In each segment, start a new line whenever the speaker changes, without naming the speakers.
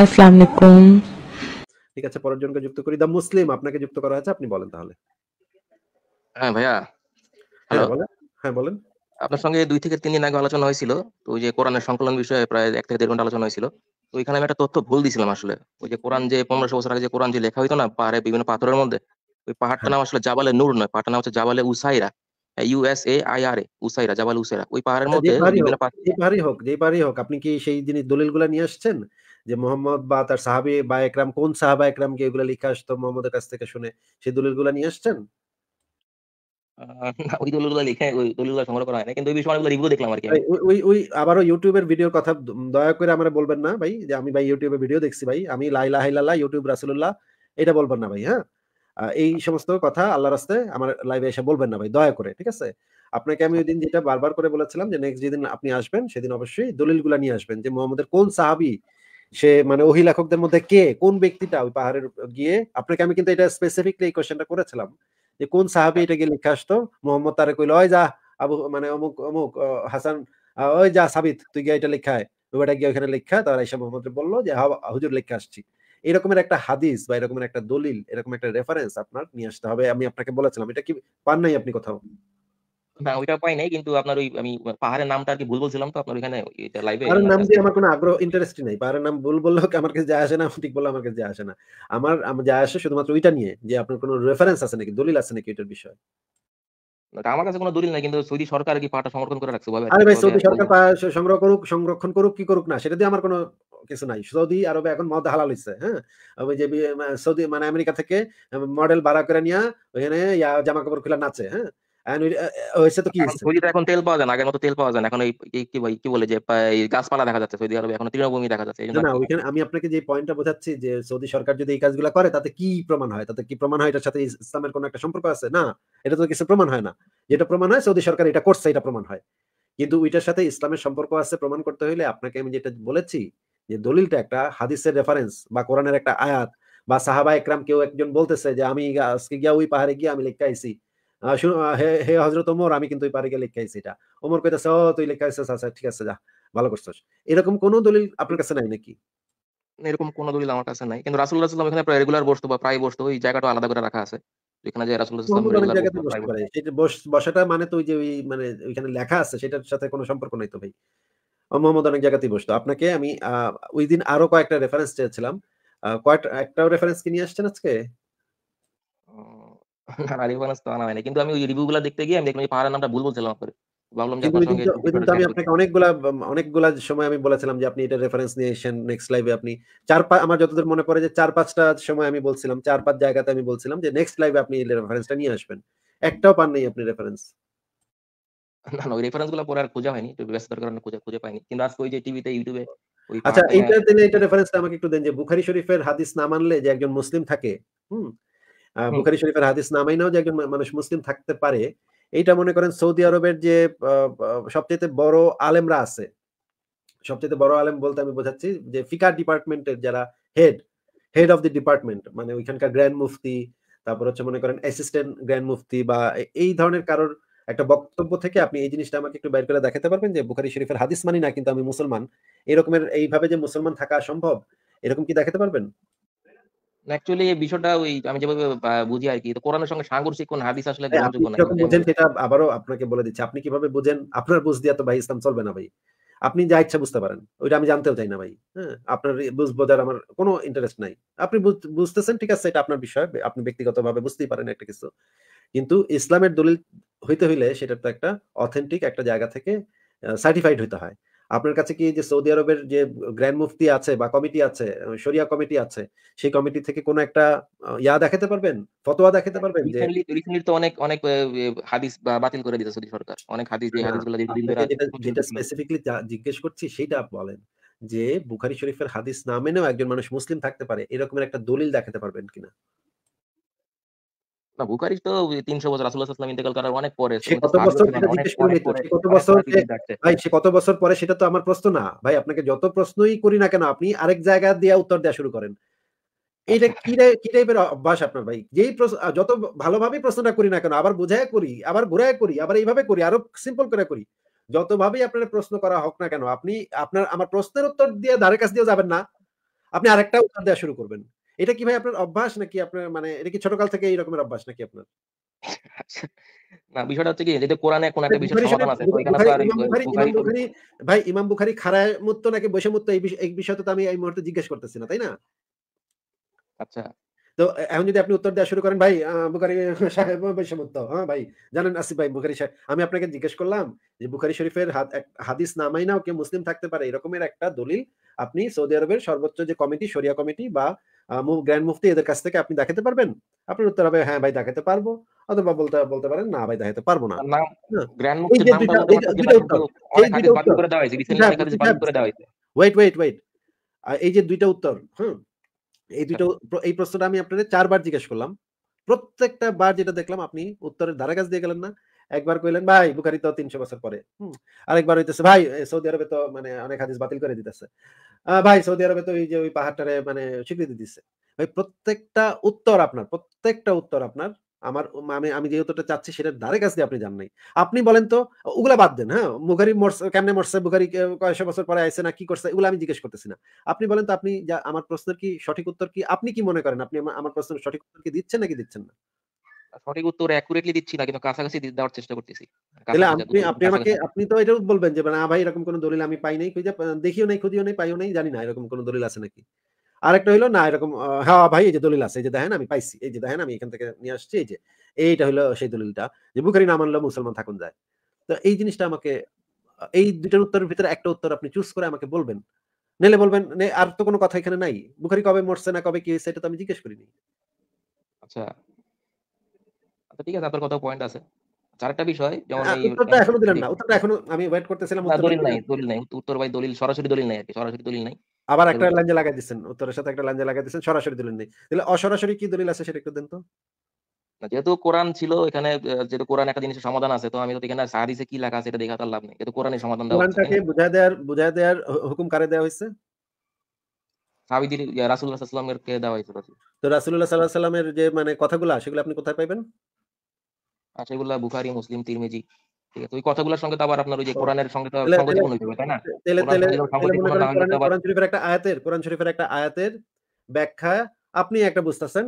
আসসালামু আলাইকুম
ঠিক আছে পরের জনকে যুক্ত করি দা মুসলিম আপনাকে যুক্ত করা আপনি বলেন তাহলে
হ্যাঁ ভাইয়া হ্যালো
হ্যাঁ বলেন আপনার সঙ্গে
দুই থেকে তিন দিন আগে আলোচনা হয়েছিল তো ওই যে কোরআনের সংকলন বিষয়ে প্রায় এক থেকে দেড় ঘন্টা আলোচনা হয়েছিল আমি একটা তথ্য ভুল দিছিলাম আসলে ওই যে কোরআন যে পনেরোশো বছর আগে যে কোরআন যে লেখা হইতো না পাহাড়ে বিভিন্ন পাথরের মধ্যে ওই পাহাড়টার নাম হ্যাঁ। আসলে জাবালে নূর নয় পাহাড়টার নাম হচ্ছে জাবালে উসাইরা হ্যাঁ, ইউএসএ এ উসাইরা জাবাল উসাইরা
ওই পাহাড়ের আচ্ছা, মধ্যে যে পাহাড়ই হোক যে পাহাড়ি হোক আপনি কি সেই জিনিস দলিলগুলো নিয়ে আসছেন যে মোহাম্মদ বা তার সাহাবি বা একরাম কোন সাহাবা একরামকে এগুলো লিখে আসতো মোহাম্মদের কাছ থেকে শুনে সেই গুলা নিয়ে আসছেন এটা বলবেন না ভাই হ্যাঁ এই আচ্ছা। সমস্ত কথা আমার এসে বলবেন না ভাই দয়া করে ঠিক আছে আপনাকে আমি আচ্ছা। ওই দিন যেটা বারবার করে বলেছিলাম যে নেক্সট যেদিন আপনি আসবেন সেদিন অবশ্যই দলিল গুলা নিয়ে আসবেন যে মোহাম্মদের কোন সাহাবি সে মানে ওহি লেখকদের মধ্যে কে কোন ব্যক্তিটা ওই পাহাড়ের গিয়ে আপনাকে আমি কিন্তু এটা স্পেসিফিকলি এই কোয়েশ্চেনটা করেছিলাম যে কোন সাহাবি এটা গিয়ে লিখে আসতো মোহাম্মদ তারে কইল ওই যা আবু মানে অমুক অমুক হাসান ওই যা সাবিত তুই গিয়ে এটা লিখায় ওইটা গিয়ে ওখানে লিখা তারা ঈশা মোহাম্মদ বললো যে হ্যাঁ, হুজুর লিখে আসছি এরকমের একটা হাদিস বা এরকমের একটা দলিল এরকম একটা রেফারেন্স আপনার নিয়ে আসতে হবে আমি আপনাকে বলেছিলাম এটা কি পান নাই আপনি কোথাও
না ওইটা পাই নাই কিন্তু আপনার ওই আমি পাহাড়ের নামটা আর কি ভুল বলছিলাম তো আপনার লাইভে নাম
দিয়ে আমার কোনো আগ্রহ নাই পাহাড়ের নাম ভুল আমার কাছে যায় আসে না ঠিক বললো আমার কাছে যায় আসে না আমার আমার যায় আসে শুধুমাত্র ওইটা নিয়ে যে আপনার কোনো রেফারেন্স আছে নাকি দলিল আছে নাকি বিষয়ে
আমার কাছে কোনো দলিল নাই কিন্তু সৌদি সরকার কি পাটা সংরক্ষণ করে রাখছে আরে ভাই সৌদি
সরকার সংগ্রহ করুক সংরক্ষণ করুক কি করুক না সেটা দিয়ে আমার কোনো কিছু নাই সৌদি আরবে এখন মদ হালাল হয়েছে হ্যাঁ ওই যে সৌদি মানে আমেরিকা থেকে মডেল ভাড়া করে নিয়ে ওখানে জামা কাপড় খুলে নাচে হ্যাঁ আমি আপনাকে যে পয়েন্টটা বোঝাচ্ছি যে সৌদি সরকার যদি এই কাজগুলো করে তাতে কি প্রমাণ হয় তাতে কি প্রমাণ হয় এটার সাথে ইসলামের একটা সম্পর্ক আছে না এটা তো কিছু প্রমাণ হয় না যেটা প্রমাণ হয় সৌদি সরকার এটা করছে এটা প্রমাণ হয় কিন্তু ওইটার সাথে ইসলামের সম্পর্ক আছে প্রমাণ করতে হলে আপনাকে আমি যেটা বলেছি যে দলিলটা একটা হাদিসের রেফারেন্স বা কোরআনের একটা আয়াত বা সাহাবা একরাম কেউ একজন বলতেছে যে আমি আজকে গিয়া ওই পাহাড়ে গিয়ে আমি লিখতে আইসি হে হজরত ওমর আমি কিন্তু ওই পারে গিয়ে লিখাইছি এটা ওমর কইতাছে ও তুই লিখাইছিস আচ্ছা, আচ্ছা ঠিক আছে যা ভালো করছিস এরকম কোন দলিল আপনার কাছে নাই নাকি এরকম কোন দলিল আমার কাছে নাই কিন্তু
রাসুল্লাহ সাল্লাম এখানে প্রায় রেগুলার বসতো বা প্রায় বসতো ওই জায়গাটা আলাদা করে রাখা আছে
এখানে যে রাসুল্লাহ সাল্লাম বসাটা মানে তো ওই যে ওই মানে ওইখানে লেখা আছে সেটার সাথে কোনো সম্পর্ক নাই তো ভাই মোহাম্মদ অনেক জায়গাতেই বসতো আপনাকে আমি ওই দিন আরো কয়েকটা রেফারেন্স চেয়েছিলাম কয়েকটা একটা রেফারেন্স কি নিয়ে আসছেন আজকে আরিফ আনাস তো
আনা হয়নি কিন্তু আমি ওই রিভিউগুলো দেখতে গিয়ে আমি দেখলাম এই পাহাড়ের নামটা ভুল বলছিলাম আপনার ভাবলাম যে আমি
আপনাকে অনেকগুলা অনেকগুলা সময় আমি বলেছিলাম যে আপনি এটা রেফারেন্স নিয়ে এসেছেন নেক্সট লাইভে আপনি চার পাঁচ আমার যতদূর মনে পড়ে যে চার পাঁচটা সময় আমি বলছিলাম চার পাঁচ জায়গাতে আমি বলছিলাম যে নেক্সট লাইভে আপনি রেফারেন্সটা নিয়ে আসবেন একটাও পান নাই আপনি রেফারেন্স না না ওই
রেফারেন্সগুলো পরে আর খোঁজা হয়নি একটু ব্যস্ততার কারণে খোঁজা খুঁজে পাইনি কিন্তু আজকে ওই যে টিভিতে ইউটিউবে আচ্ছা এটা
দিলে এটা রেফারেন্সটা আমাকে একটু দেন যে বুখারী শরীফের হাদিস না মানলে যে একজন মুসলিম থাকে হুম বুখারি শরীফের হাদিস নামাই নাও যে একজন মানুষ মুসলিম থাকতে পারে এইটা মনে করেন সৌদি আরবের যে সবচেয়ে বড় আলেমরা আছে সবচেয়ে বড় আলেম বলতে আমি বোঝাচ্ছি যে ফিকার ডিপার্টমেন্টের যারা head head of the department মানে ওইখানকার গ্র্যান্ড মুফতি তারপর হচ্ছে মনে করেন অ্যাসিস্ট্যান্ট গ্র্যান্ড মুফতি বা এই ধরনের কারোর একটা বক্তব্য থেকে আপনি এই জিনিসটা আমাকে একটু বের করে দেখাতে পারবেন যে বুখারি শরীফের হাদিস মানি না কিন্তু আমি মুসলমান এরকমের এইভাবে যে মুসলমান থাকা সম্ভব এরকম কি দেখাতে পারবেন
অ্যাকচুয়ালি এই বিষয়টা ওই আমি যেভাবে বুঝি আর কি কোরআনের সঙ্গে সাংঘর্ষিক কোন হাদিস আসলে বুঝেন সেটা
আবারও আপনাকে বলে দিচ্ছি আপনি কিভাবে বুঝেন আপনার বুঝ দিয়ে তো ভাই ইসলাম চলবে না ভাই আপনি যা ইচ্ছা বুঝতে পারেন ওইটা আমি জানতেও চাই না ভাই হ্যাঁ আপনার বুঝ বোঝার আমার কোনো ইন্টারেস্ট নাই আপনি বুঝতেছেন ঠিক আছে এটা আপনার বিষয় আপনি ব্যক্তিগতভাবে বুঝতেই পারেন একটা কিছু কিন্তু ইসলামের দলিল হইতে হইলে সেটা তো একটা অথেন্টিক একটা জায়গা থেকে সার্টিফাইড হইতে হয় আপনার কাছে কি যে সৌদি আরবের যে গ্র্যান্ড মুফতি আছে বা কমিটি আছে শরিয়া কমিটি আছে সেই কমিটি থেকে কোন একটা ইয়া দেখাতে পারবেন ফতোয়া দেখাতে পারবেন যে
রিসেন্টলি তো অনেক অনেক হাদিস বাতিল করে দিয়েছে সৌদি সরকার অনেক হাদিস যে হ্যাঁ, হাদিসগুলো
যেটা স্পেসিফিকলি জিজ্ঞেস করছি সেটা বলেন যে বুখারি শরীফের হাদিস না মেনেও একজন মানুষ মুসলিম থাকতে পারে এরকমের একটা দলিল দেখাতে পারবেন কিনা না বুখারি
তো তিনশো বছর রাসুল্লাহ ইসলাম ইন্তেকাল করার অনেক পরে ভাই
সে কত বছর পরে সেটা তো আমার প্রশ্ন না ভাই আপনাকে যত প্রশ্নই করি না কেন আপনি আরেক জায়গা দিয়ে উত্তর দেওয়া শুরু করেন এইটা আচ্ছা। কি টাইপের অভ্যাস আপনার ভাই যেই যত ভালোভাবে প্রশ্নটা করি না কেন আবার বোঝায় করি আবার ঘুরায় করি আবার এইভাবে করি আরো সিম্পল করে করি যতভাবেই আপনার প্রশ্ন করা হোক না কেন আপনি আপনার আমার প্রশ্নের উত্তর দিয়ে ধারে কাছ দিয়ে যাবেন না আপনি আরেকটা উত্তর দেওয়া শুরু করবেন এটা কি ভাই আপনার অভ্যাস নাকি আপনার মানে এটা কি ছোটকাল থেকে এইরকমের অভ্যাস নাকি আপনার
না বিষয়টা হচ্ছে কি কোরআনে কোন একটা বিষয় সমাধান আছে
ভাই ইমাম বুখারী খারায় মুত্ত নাকি মুত্ত এই বিষয় এই তো আমি এই মুহূর্তে জিজ্ঞেস করতেছি না তাই না আচ্ছা তো এখন যদি আপনি উত্তর দেওয়া শুরু করেন ভাই বুখারি সাহেব বৈষমত্ব হ্যাঁ ভাই জানেন আসিফ ভাই বুখারি সাহেব আমি আপনাকে জিজ্ঞেস করলাম যে বুখারি শরীফের হাদিস নামাই নাও কেউ মুসলিম থাকতে পারে এরকমের একটা দলিল আপনি সৌদি আরবের সর্বোচ্চ যে কমিটি সরিয়া কমিটি বা গ্র্যান্ড মুফতি এদের কাছ থেকে আপনি দেখাতে পারবেন আপনার উত্তর হবে হ্যাঁ ভাই দেখাতে পারবো অথবা বলতে বলতে পারেন না ভাই দেখাতে পারবো না ওয়েট ওয়েট ওয়েট এই যে দুইটা উত্তর হ্যাঁ এই দুইটা আচ্ছা। এই প্রশ্নটা আমি আপনাদের চারবার জিজ্ঞেস করলাম প্রত্যেকটা বার যেটা দেখলাম আপনি উত্তরের ধারে কাছ দিয়ে গেলেন না একবার কইলেন ভাই বুখারি তো তিনশো বছর পরে হম আরেকবার হইতেছে ভাই সৌদি আরবে তো মানে অনেক হাদিস বাতিল করে দিতেছে ভাই সৌদি আরবে তো এই যে ওই পাহাড়টারে মানে স্বীকৃতি দিচ্ছে ভাই প্রত্যেকটা উত্তর আপনার প্রত্যেকটা উত্তর আপনার আমার আমি আমি যে উত্তরটা চাচ্ছি সেটার ধারে দিয়ে আপনি যান নাই আপনি বলেন তো ওগুলা বাদ দেন হ্যাঁ মুখারি মরসে কেমনে মরছে বুখারি কয়েকশো বছর পরে আইসে না কি করছে এগুলো আমি জিজ্ঞেস করতেছি না আপনি বলেন তো আপনি আমার প্রশ্নের কি সঠিক উত্তর কি আপনি কি মনে করেন আপনি আমার প্রশ্নের সঠিক উত্তর কি দিচ্ছেন নাকি দিচ্ছেন না
সঠিক উত্তর অ্যাকুরেটলি দিচ্ছি না কিন্তু কাছাকাছি দেওয়ার চেষ্টা করতেছি তাহলে আপনি আপনি আমাকে
আপনি তো এটাও বলবেন যে মানে ভাই এরকম কোনো দলিল আমি পাই নাই দেখিও নাই খুঁজিও নাই পাইও নাই জানি না এরকম কোনো দলিল আছে নাকি আরেকটা হলো না এরকম হ্যাঁ ভাই এই যে দলিল আছে এই যে দেখেন আমি পাইছি এই যে দেখেন আমি এখান থেকে নিয়ে আসছি এই যে এইটা হলো সেই দলিলটা যে বুখারি না মানলে মুসলমান থাকুন যায় তো এই জিনিসটা আমাকে এই দুটার উত্তরের ভিতরে একটা উত্তর আপনি চুজ করে আমাকে বলবেন নেলে বলবেন আর তো কোনো কথা এখানে নাই বুখারি কবে মরছে না কবে কি হয়েছে এটা তো আমি জিজ্ঞেস করিনি আচ্ছা
আচ্ছা, ঠিক আছে আপনার কথা পয়েন্ট আছে চারটা আচ্ছা, বিষয় যেমন হ্যাঁ, উত্তরটা এখনো দিলেন না
উত্তরটা এখনো আমি ওয়েট করতেছিলাম দলিল নাই
দলিল নাই উত্তর ভাই দলিল সরাসরি দলিল নাই আর কি সরাসরি দলিল নাই
আবার একটা লাঞ্জে লাগাই দিচ্ছেন উত্তরের সাথে একটা লাঞ্জে লাগাই দিচ্ছেন সরাসরি দলিল নেই তাহলে অসরাসরি কি দলিল আছে সেটা একটু দেন তো
যেহেতু কোরআন ছিল এখানে যেহেতু কোরআন একটা জিনিসের সমাধান আছে তো আমি তো এখানে হাদিসে কি লেখা আছে এটা দেখা তার লাভ নেই কিন্তু
কোরআনের সমাধান দেওয়া কোরআনটাকে বুঝায় দেওয়ার বুঝায় দেওয়ার হুকুম কারে দেওয়া হয়েছে সাহাবীদের রাসূলুল্লাহ সাল্লাল্লাহু আলাইহি ওয়াসাল্লামের কে দেওয়া হয়েছে তো রাসূলুল্লাহ সাল্লাল্লাহু আলাইহি ওয়াসাল্লামের যে মানে কথাগুলো সেগুলো আপনি কোথায় পাবেন
আছে এগুলো বুখারি মুসলিম তিরমিজি ঠিক আছে ওই কথাগুলোর সঙ্গে তো আবার আপনার ওই যে কোরআনের
সঙ্গে তো সংগতিপূর্ণ হয়ে যাবে তাই না কোরআন শরীফের একটা আয়াতের কোরআন শরীফের একটা আয়াতের ব্যাখ্যা আপনি একটা বুঝতাছেন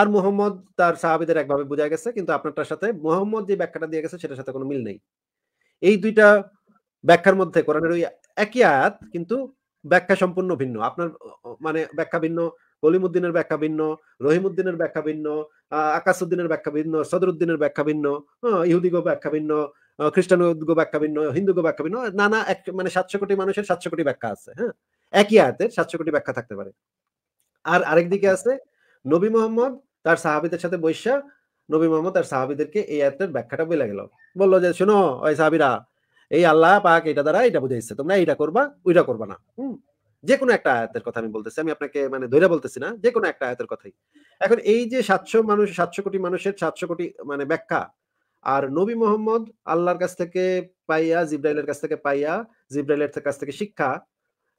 আর মোহাম্মদ তার সাহাবিদের একভাবে বোঝা গেছে কিন্তু আপনারটার সাথে মোহাম্মদ যে ব্যাখ্যাটা দিয়ে গেছে সেটার সাথে কোনো মিল নেই এই দুইটা ব্যাখ্যার মধ্যে কোরআনের ওই একই আয়াত কিন্তু ব্যাখ্যা সম্পূর্ণ ভিন্ন আপনার মানে ব্যাখ্যা ভিন্ন কলিমুদ্দিনের ব্যাখ্যা ভিন্ন রহিমুদ্দিনের ব্যাখ্যা ভিন্ন আকাশউদ্দিনের ব্যাখ্যা ভিন্ন সদরুদ্দিনের ব্যাখ্যা ভিন্ন ইহুদিগ ব্যাখ্যা ভিন্ন খ্রিস্টান ব্যাখ্যা ভিন্ন হিন্দু গো ব্যাখ্যা ভিন্ন নানা এক মানে সাতশো কোটি মানুষের সাতশো কোটি ব্যাখ্যা আছে হ্যাঁ একই আয়াতের সাতশো কোটি ব্যাখ্যা থাকতে পারে আর আরেক দিকে আছে নবী মোহাম্মদ তার সাহাবিদের সাথে বৈশা নবী মোহাম্মদ তার সাহাবিদেরকে এই আয়াতের ব্যাখ্যাটা বলে গেল বললো যে শোনো ওই সাহাবিরা এই আল্লাহ পাক এটা দ্বারা এটা বুঝাইছে তোমরা এইটা করবা ওইটা করবা না হম যে কোনো একটা আয়াতের কথা আমি বলতেছি আমি আপনাকে মানে ধৈর্য বলতেছি না যে কোনো একটা আয়াতের কথাই এখন এই যে সাতশো মানুষ সাতশো কোটি মানুষের সাতশো কোটি মানে ব্যাখ্যা আর নবী মোহাম্মদ আল্লাহর কাছ থেকে পাইয়া জিব্রাইলের কাছ থেকে পাইয়া জিব্রাইলের কাছ থেকে শিক্ষা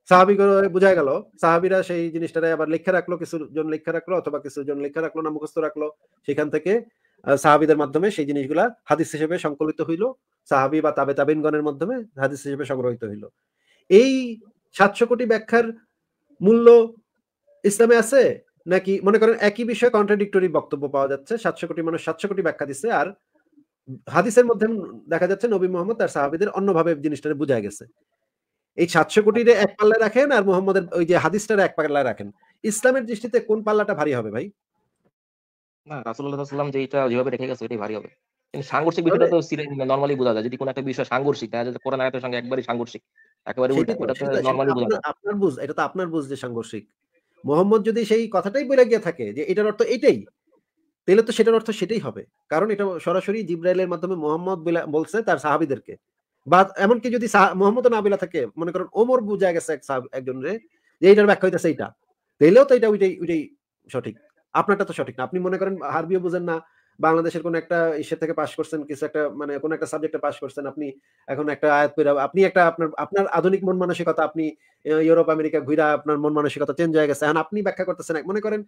সাহাবি বোঝা গেল সাহাবিরা সেই জিনিসটারে আবার লেখা রাখলো কিছু জন লেখা রাখলো অথবা কিছু জন লেখা রাখলো না মুখস্থ রাখলো সেখান থেকে সাহাবিদের মাধ্যমে সেই জিনিসগুলা হাদিস হিসেবে সংকলিত হইলো সাহাবি বা তাবে তাবিনগণের মাধ্যমে হাদিস হিসেবে সংগ্রহিত হইলো এই সাতশো কোটি ব্যাখ্যার মূল্য ইসলামে আছে নাকি মনে করেন একই বিষয়ে কন্ট্রাডিক্টরি বক্তব্য পাওয়া যাচ্ছে সাতশো কোটি মানুষ সাতশো কোটি ব্যাখ্যা দিচ্ছে আর হাদিসের মধ্যে দেখা যাচ্ছে নবী মোহাম্মদ আর সাহাবিদের অন্যভাবে জিনিসটা বোঝা গেছে এই সাতশো কোটির এক পাল্লায় রাখেন আর মোহাম্মদের ওই যে হাদিসটার এক পাল্লায় রাখেন ইসলামের দৃষ্টিতে কোন পাল্লাটা ভারী হবে ভাই
না রাসূলুল্লাহ সাল্লাম যে যেভাবে রেখে গেছে এটাই ভারী হবে সাংঘর্ষিক বিষয়টা তো নরমালি বোঝা যায় যদি কোনো একটা বিষয় সাংঘর্ষিক দেখা কোরআন আয়াতের সঙ্গে একবারই সাংঘর্ষিক একেবারে
আপনার বুঝ এটা তো আপনার বুঝ যে সাংঘর্ষিক মোহাম্মদ যদি সেই কথাটাই বলে গিয়ে থাকে যে এটার অর্থ এটাই তাহলে তো সেটার অর্থ সেটাই হবে কারণ এটা সরাসরি জিব্রাইলের মাধ্যমে মোহাম্মদ বলছে তার সাহাবিদেরকে বা এমনকি যদি মোহাম্মদ না বিলা থাকে মনে করেন ওমর বুঝা গেছে এক একজন রে যে এটার ব্যাখ্যা হইতেছে এটা তাহলেও তো এটা ওইটাই ওইটাই সঠিক আপনারটা তো সঠিক না আপনি মনে করেন হারবিও বুঝেন না বাংলাদেশের কোন একটা ইসে থেকে পাশ করছেন কিছু একটা মানে কোন একটা সাবজেক্টে পাশ করছেন আপনি এখন একটা আয়াত পেরা আপনি একটা আপনার আপনার আধুনিক মন মানসিকতা আপনি ইউরোপ আমেরিকা ঘুরা আপনার মন মানসিকতা চেঞ্জ হয়ে গেছে এখন আপনি ব্যাখ্যা করতেছেন মনে করেন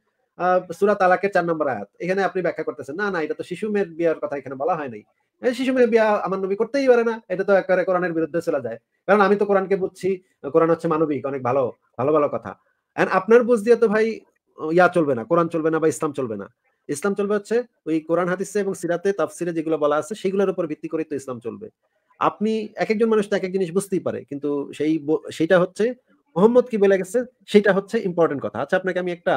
সুরা তালাকের চার নম্বর আয়াত এখানে আপনি ব্যাখ্যা করতেছেন না না এটা তো শিশু মেয়ের বিয়ার কথা এখানে বলা হয় নাই শিশু মেয়ে বিয়া আমার নবী করতেই পারে না এটা তো একেবারে কোরআনের বিরুদ্ধে চলে যায় কারণ আমি তো কোরআনকে বুঝছি কোরআন হচ্ছে মানবিক অনেক ভালো ভালো ভালো কথা আপনার বুঝ দিয়ে তো ভাই ইয়া চলবে না কোরআন চলবে না বা ইসলাম চলবে না ইসলাম চলবে হচ্ছে ওই কোরআন হাতিসে এবং সিরাতে তাফসিরে যেগুলো বলা আছে সেগুলোর উপর ভিত্তি করে তো ইসলাম চলবে আপনি এক একজন মানুষ তো এক এক জিনিস বুঝতেই পারে কিন্তু সেই সেটা হচ্ছে মোহাম্মদ কি বলে গেছে সেটা হচ্ছে ইম্পর্টেন্ট কথা আচ্ছা আপনাকে আমি একটা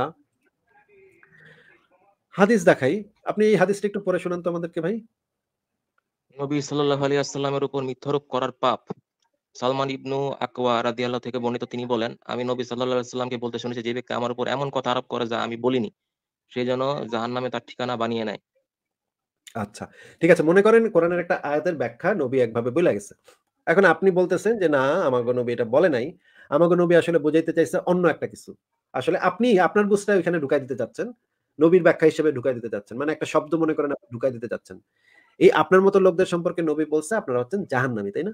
হাদিস দেখাই আপনি এই হাদিসটা একটু পড়ে শোনান তো আমাদেরকে ভাই
নবী সাল্লাল্লাহু আলাইহি ওয়াসাল্লামের উপর মিথ্যারোপ করার পাপ সালমান ইবনু আকওয়া রাদিয়াল্লাহ থেকে বর্ণিত তিনি বলেন আমি নবী সাল্লাল্লাহু আলাইহি ওয়াসাল্লামকে বলতে শুনেছি যে ব্যক্তি আমার উপর এমন কথা আরোপ করে যা আমি বলিনি সে যেন জাহান নামে তার ঠিকানা বানিয়ে নেয়
আচ্ছা ঠিক আছে মনে করেন কোরআনের একটা আয়াতের ব্যাখ্যা নবী একভাবে বলে গেছে এখন আপনি বলতেছেন যে না আমাগো নবী এটা বলে নাই আমাগো নবী আসলে বোঝাইতে চাইছে অন্য একটা কিছু আসলে আপনি আপনার বুঝটা ওইখানে ঢুকাই দিতে চাচ্ছেন নবীর ব্যাখ্যা হিসেবে ঢুকাই দিতে চাচ্ছেন মানে একটা শব্দ মনে করেন আপনি ঢুকাই দিতে চাচ্ছেন এই আপনার মতো লোকদের সম্পর্কে নবী বলছে আপনারা হচ্ছেন জাহান জাহান্নামি তাই না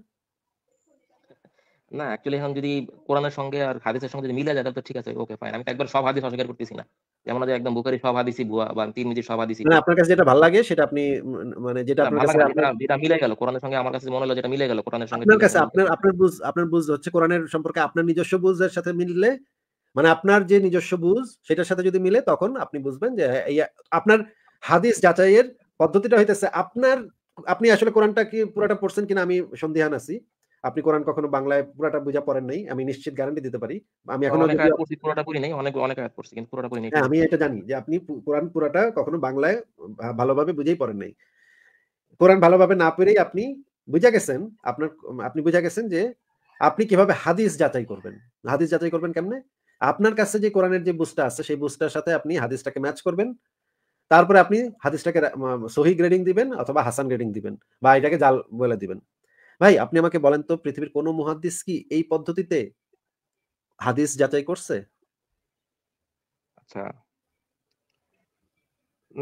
না অ্যাকচুয়ালি এখন যদি কোরআনের সঙ্গে আর হাদিসের সঙ্গে যদি মিলে যায় তাহলে ঠিক আছে ওকে ফাইন আমি তো একবার সব হাদিস অস্বীকার করতেছি না যেমন যে একদম বুখারি সব হাদিসই ভুয়া বা তিন তিরমিজি সব হাদিসই না মানে আপনার কাছে
যেটা ভালো লাগে সেটা আপনি মানে যেটা আপনার কাছে
যেটা মিলে গেল কোরআনের সঙ্গে আমার কাছে মনে হলো যেটা মিলে গেল কোরআনের সঙ্গে আপনার কাছে
আপনার আপনার বুঝ আপনার বুঝ হচ্ছে কোরআনের সম্পর্কে আপনার নিজস্ব বুঝের সাথে মিললে মানে আপনার যে নিজস্ব বুঝ সেটার সাথে যদি মিলে তখন আপনি বুঝবেন যে হ্যাঁ, এই আপনার হাদিস যাচাইয়ের পদ্ধতিটা হইতেছে আপনার আপনি আসলে কোরআনটা কি পুরোটা পড়ছেন কিনা আমি সন্দেহান আছি আপনি কোরআন কখনো বাংলায় পুরাটা বুঝা পড়েন নাই আমি নিশ্চিত গ্যারান্টি দিতে পারি আমি এখনো
পুরোটা পড়ি নাই অনেক অনেক আয়াত পড়ছি কিন্তু পুরোটা পড়ি নাই হ্যাঁ, আমি এটা জানি
যে আপনি কোরআন পুরাটা কখনো বাংলায় ভালোভাবে বুঝেই পড়েন নাই কোরআন ভালোভাবে না পড়েই আপনি বুঝা গেছেন আপনার আপনি বুঝা গেছেন যে আপনি কিভাবে হাদিস যাচাই করবেন হাদিস যাচাই করবেন কেমনে আপনার কাছে যে কোরআনের যে বুঝটা আছে সেই বুঝটার সাথে আপনি হাদিসটাকে ম্যাচ করবেন তারপরে আপনি হাদিসটাকে সহি গ্রেডিং দিবেন অথবা হাসান গ্রেডিং দিবেন বা এটাকে জাল বলে দিবেন ভাই আপনি আমাকে বলেন তো পৃথিবীর কোন মহাদিস কি এই পদ্ধতিতে হাদিস যাচাই করছে আচ্ছা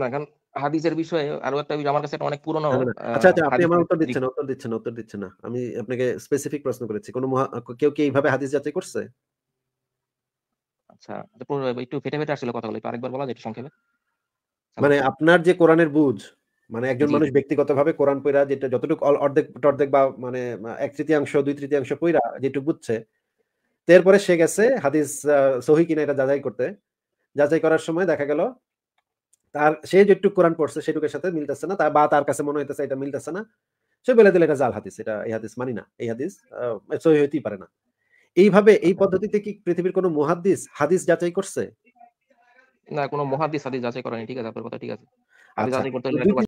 না কারণ হাদিসের বিষয়ে
আরো একটা আমার কাছে অনেক পুরনো আচ্ছা আচ্ছা আপনি আমার উত্তর
দিচ্ছেন উত্তর দিচ্ছেন উত্তর দিচ্ছেন না আমি আপনাকে স্পেসিফিক প্রশ্ন করেছি কোনো কেউ কি এইভাবে হাদিস যাচাই করছে আচ্ছা
একটু ফেটে ফেটে আসছিল কথাগুলো আরেকবার বলা যায় সংক্ষেপে
মানে আপনার যে কোরআনের বুঝ মানে একজন মানুষ ব্যক্তিগতভাবে কোরআন পইরা যেটা যতটুকু অর্ধেক টর্ধেক বা মানে এক তৃতীয়াংশ দুই তৃতীয়াংশ পইরা যেটুকু বুঝছে এরপরে সে গেছে হাদিস সহি কিনা এটা যাচাই করতে যাচাই করার সময় দেখা গেল তার সে যেটুকু কোরআন পড়ছে সেটুকের সাথে মিলতেছে না বা তার কাছে মনে হইতেছে এটা মিলতেছে না সে বলে দিল এটা জাল হাদিস এটা এই হাদিস মানি না এই হাদিস সহি হইতেই পারে না এইভাবে এই আচ্ছা। পদ্ধতিতে কি পৃথিবীর কোনো মহাদিস হাদিস যাচাই করছে
না কোনো মহাদিস হাদিস যাচাই করেনি ঠিক আছে আপনার কথা ঠিক আছে আমি আচ্ছা, যাচাই করতে